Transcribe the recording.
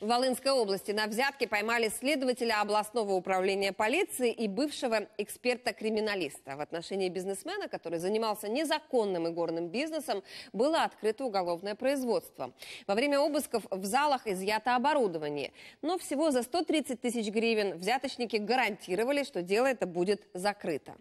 В Волынской области на взятке поймали следователя областного управления полиции и бывшего эксперта-криминалиста. В отношении бизнесмена, который занимался незаконным игорным бизнесом, было открыто уголовное производство. Во время обысков в залах изъято оборудование. Но всего за 130 тысяч гривен взяточники гарантировали, что дело это будет закрыто.